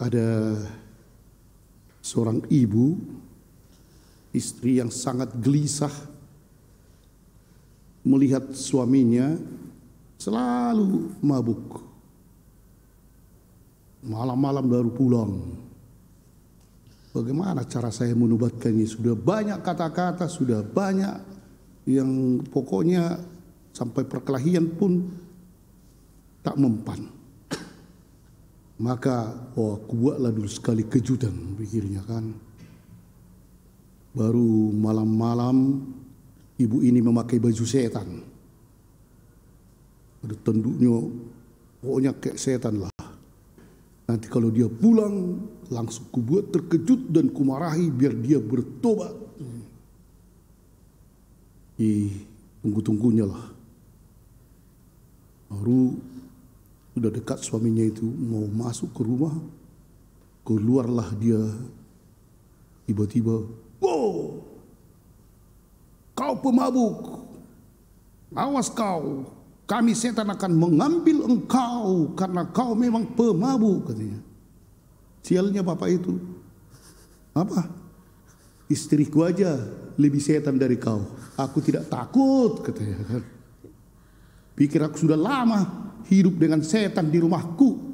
ada seorang ibu istri yang sangat gelisah melihat suaminya selalu mabuk. Malam-malam baru pulang. Bagaimana cara saya menubatkannya? Sudah banyak kata-kata, sudah banyak yang pokoknya sampai perkelahian pun tak mempan maka oh kuatlah dulu sekali kejutan pikirnya kan baru malam-malam ibu ini memakai baju setan ada tenduknya pokoknya kayak setan lah nanti kalau dia pulang langsung kubuat terkejut dan kumarahi biar dia bertobat Ih tunggu-tunggunya lah baru sudah dekat suaminya itu mau masuk ke rumah, keluarlah dia. Tiba-tiba, wow, kau pemabuk, awas kau, kami setan akan mengambil engkau karena kau memang pemabuk katanya. Sialnya bapak itu. Apa? Istriku aja lebih setan dari kau. Aku tidak takut katanya Pikir aku sudah lama hidup dengan setan di rumahku.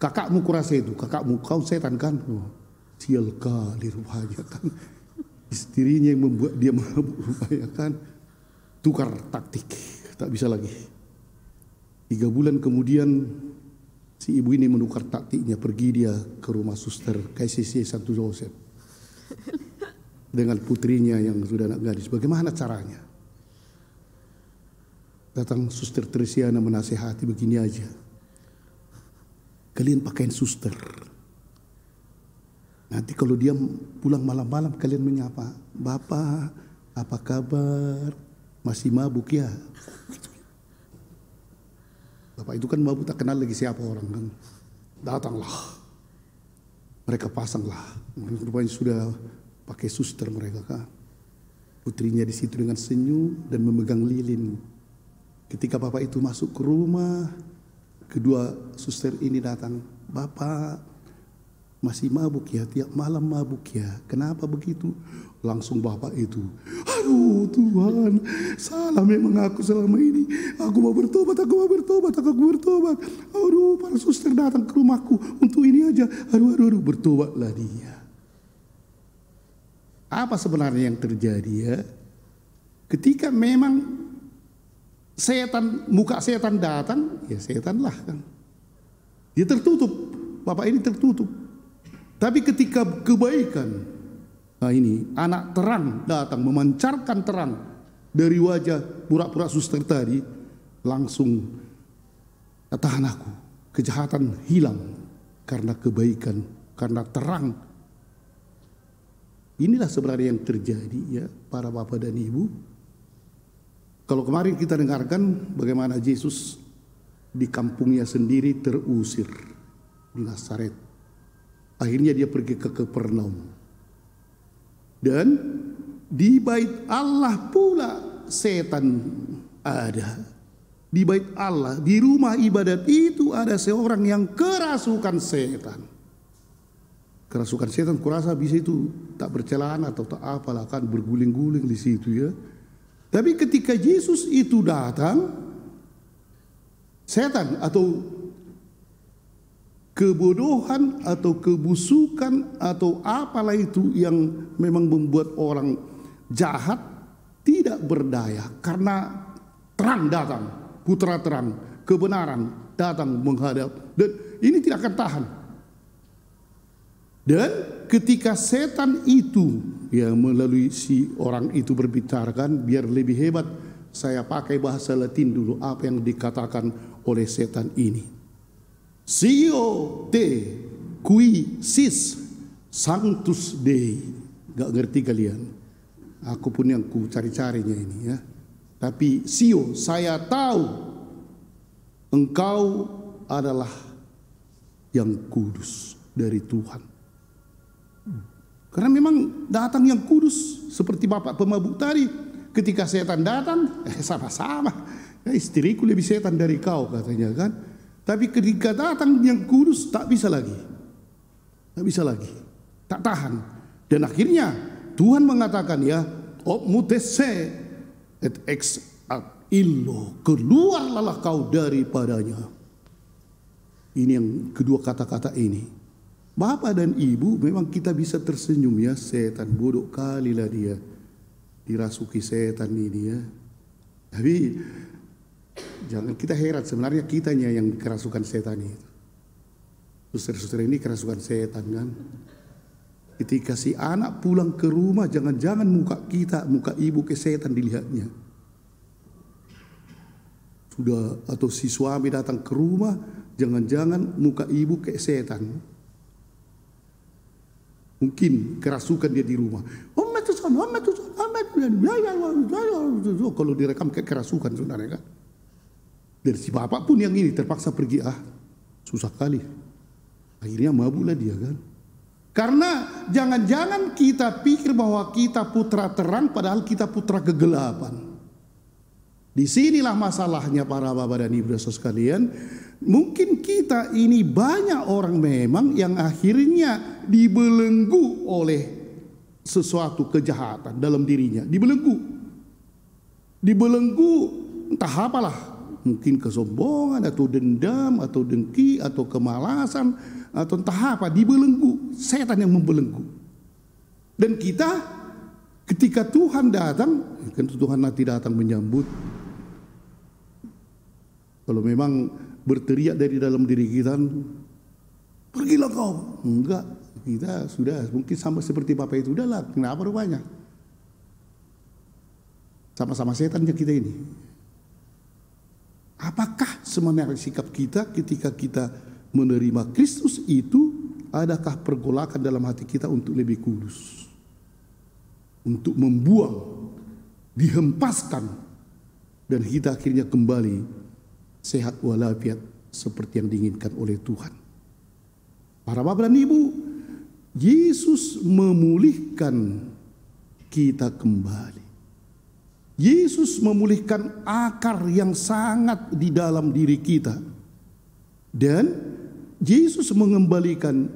Kakakmu kurasa itu, kakakmu kau setan kan? Sial oh, kali rupanya kan. Istrinya yang membuat dia mabuk rupanya kan. Tukar taktik, tak bisa lagi. Tiga bulan kemudian si ibu ini menukar taktiknya, pergi dia ke rumah suster KCC Santo Joseph. Dengan putrinya yang sudah anak gadis, bagaimana caranya? datang suster Trisiana menasehati begini aja. Kalian pakaian suster. Nanti kalau dia pulang malam-malam kalian menyapa, "Bapak, apa kabar? Masih mabuk ya?" Bapak itu kan mabuk tak kenal lagi siapa orang kan. Datanglah. Mereka pasanglah. Rupanya sudah pakai suster mereka kan. Putrinya di situ dengan senyum dan memegang lilin Ketika bapak itu masuk ke rumah, kedua suster ini datang, bapak masih mabuk ya, tiap malam mabuk ya. Kenapa begitu? Langsung bapak itu, aduh Tuhan, salah memang aku selama ini. Aku mau bertobat, aku mau bertobat, aku mau bertobat. Aduh, para suster datang ke rumahku untuk ini aja. Aduh, aduh, aduh, bertobatlah dia. Apa sebenarnya yang terjadi ya? Ketika memang setan muka setan datang, ya setan lah kan. Dia ya tertutup, bapak ini tertutup. Tapi ketika kebaikan, nah ini anak terang datang memancarkan terang dari wajah pura-pura suster tadi, langsung ya, tahan aku, kejahatan hilang karena kebaikan, karena terang. Inilah sebenarnya yang terjadi ya para bapak dan ibu kalau kemarin kita dengarkan bagaimana Yesus di kampungnya sendiri terusir di Nasaret. Akhirnya dia pergi ke Kepernaum. Dan di bait Allah pula setan ada. Di bait Allah, di rumah ibadat itu ada seorang yang kerasukan setan. Kerasukan setan kurasa bisa itu tak bercelana atau tak apalah kan berguling-guling di situ ya tapi ketika Yesus itu datang, setan atau kebodohan atau kebusukan atau apalah itu yang memang membuat orang jahat tidak berdaya karena terang datang, putra terang, kebenaran datang menghadap dan ini tidak akan tahan. Dan ketika setan itu ya melalui si orang itu berbicara kan biar lebih hebat saya pakai bahasa Latin dulu apa yang dikatakan oleh setan ini. Sio te qui sis sanctus dei. Gak ngerti kalian. Aku pun yang ku cari-carinya ini ya. Tapi sio saya tahu engkau adalah yang kudus dari Tuhan. Karena memang datang yang kudus seperti bapak pemabuk tadi. Ketika setan datang, eh, sama-sama. Ya, istriku lebih setan dari kau katanya kan. Tapi ketika datang yang kudus tak bisa lagi. Tak bisa lagi. Tak tahan. Dan akhirnya Tuhan mengatakan ya, op mutese et ex at illo. Keluarlah kau daripadanya. Ini yang kedua kata-kata ini. Bapak dan ibu memang kita bisa tersenyum ya setan bodoh kali lah dia dirasuki setan ini ya. Tapi jangan kita heran sebenarnya kitanya yang kerasukan setan itu. Suster-suster ini kerasukan setan kan. Ketika si anak pulang ke rumah jangan-jangan muka kita, muka ibu ke setan dilihatnya. Sudah atau si suami datang ke rumah jangan-jangan muka ibu ke setan. Mungkin kerasukan dia di rumah. Kalau direkam kayak kerasukan sebenarnya kan. Dari si bapak pun yang ini terpaksa pergi ah. Susah kali. Akhirnya mabuklah dia kan. Karena jangan-jangan kita pikir bahwa kita putra terang padahal kita putra kegelapan. Disinilah masalahnya para bapak dan ibu sekalian. Mungkin kita ini banyak orang memang yang akhirnya dibelenggu oleh sesuatu kejahatan dalam dirinya, dibelenggu. Dibelenggu entah apalah, mungkin kesombongan atau dendam atau dengki atau kemalasan atau entah apa, dibelenggu. Setan yang membelenggu. Dan kita ketika Tuhan datang, tentu Tuhan nanti datang menyambut. Kalau memang berteriak dari dalam diri kita, pergilah kau. Enggak, kita sudah mungkin sama seperti Bapak itu udahlah kenapa rupanya sama-sama setannya kita ini apakah sebenarnya sikap kita ketika kita menerima Kristus itu adakah pergolakan dalam hati kita untuk lebih kudus untuk membuang dihempaskan dan kita akhirnya kembali sehat walafiat seperti yang diinginkan oleh Tuhan. Para bapak dan ibu, Yesus memulihkan kita kembali. Yesus memulihkan akar yang sangat di dalam diri kita. Dan Yesus mengembalikan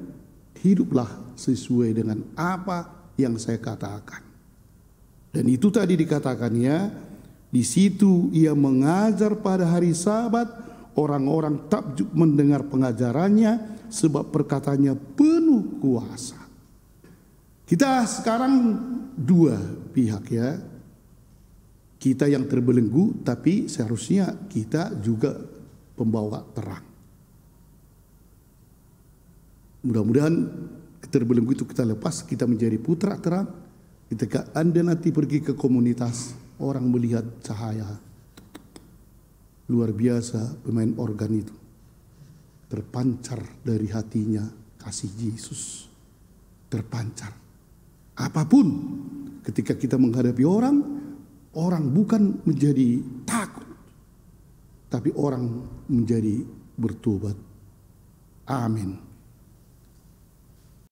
hiduplah sesuai dengan apa yang saya katakan. Dan itu tadi dikatakannya di situ ia mengajar pada hari sabat, orang-orang takjub mendengar pengajarannya sebab perkataannya penuh kuasa. Kita sekarang dua pihak ya. Kita yang terbelenggu tapi seharusnya kita juga pembawa terang. Mudah-mudahan terbelenggu itu kita lepas, kita menjadi putra terang. Ketika Anda nanti pergi ke komunitas, orang melihat cahaya. Luar biasa pemain organ itu. Terpancar dari hatinya kasih Yesus. Terpancar. Apapun ketika kita menghadapi orang, orang bukan menjadi takut. Tapi orang menjadi bertobat. Amin.